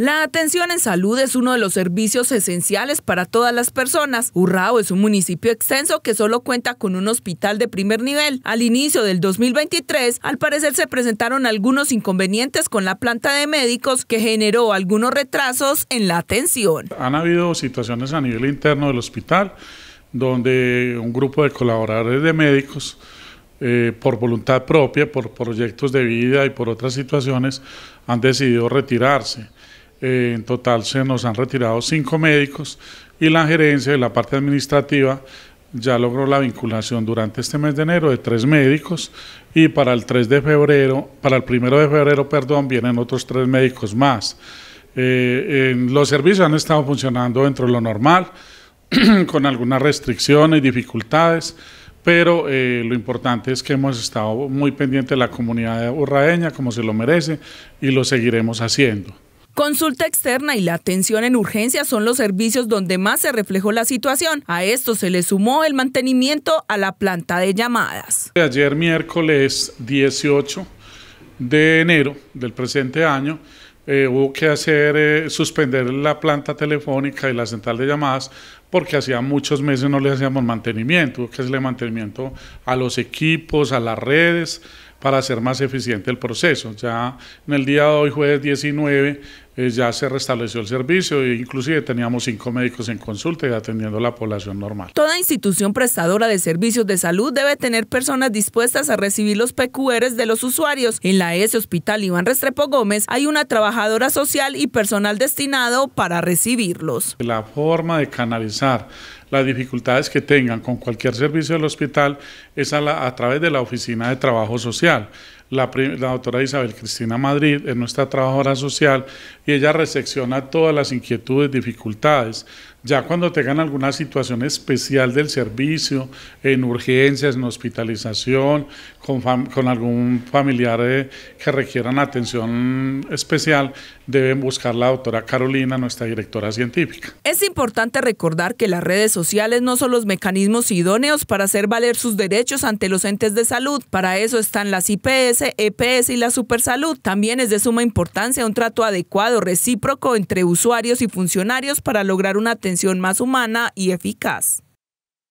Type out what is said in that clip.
La atención en salud es uno de los servicios esenciales para todas las personas. Urrao es un municipio extenso que solo cuenta con un hospital de primer nivel. Al inicio del 2023, al parecer se presentaron algunos inconvenientes con la planta de médicos que generó algunos retrasos en la atención. Han habido situaciones a nivel interno del hospital donde un grupo de colaboradores de médicos eh, por voluntad propia, por proyectos de vida y por otras situaciones, han decidido retirarse. Eh, en total se nos han retirado cinco médicos y la gerencia de la parte administrativa ya logró la vinculación durante este mes de enero de tres médicos y para el 3 de febrero, para el primero de febrero, perdón, vienen otros tres médicos más. Eh, los servicios han estado funcionando dentro de lo normal, con algunas restricciones y dificultades, pero eh, lo importante es que hemos estado muy pendiente de la comunidad urraeña, como se lo merece, y lo seguiremos haciendo. Consulta externa y la atención en urgencia son los servicios donde más se reflejó la situación. A esto se le sumó el mantenimiento a la planta de llamadas. Ayer miércoles 18 de enero del presente año, eh, hubo que hacer eh, suspender la planta telefónica y la central de llamadas porque hacía muchos meses no le hacíamos mantenimiento, hubo que hacerle mantenimiento a los equipos, a las redes, para hacer más eficiente el proceso. Ya en el día de hoy, jueves 19, eh, ya se restableció el servicio e inclusive teníamos cinco médicos en consulta y atendiendo a la población normal. Toda institución prestadora de servicios de salud debe tener personas dispuestas a recibir los PQRs de los usuarios. En la ES Hospital Iván Restrepo Gómez hay una trabajadora social y personal destinado para recibirlos. La forma de canalizar las dificultades que tengan con cualquier servicio del hospital es a, través de la Oficina de Trabajo Social. La, la, doctora Isabel Cristina Madrid es nuestra trabajadora social ella recepciona todas las inquietudes, dificultades. Ya cuando tengan alguna situación especial del servicio, en urgencias, en hospitalización, con, algún familiar eh, que requieran atención especial, deben buscar la doctora Carolina, nuestra directora científica. Es importante recordar que las redes sociales no son los mecanismos idóneos para hacer valer sus derechos ante los entes de salud. Para eso están las IPS, EPS y la Supersalud. También es de suma importancia un trato adecuado recíproco entre usuarios y funcionarios para lograr una atención más humana y eficaz.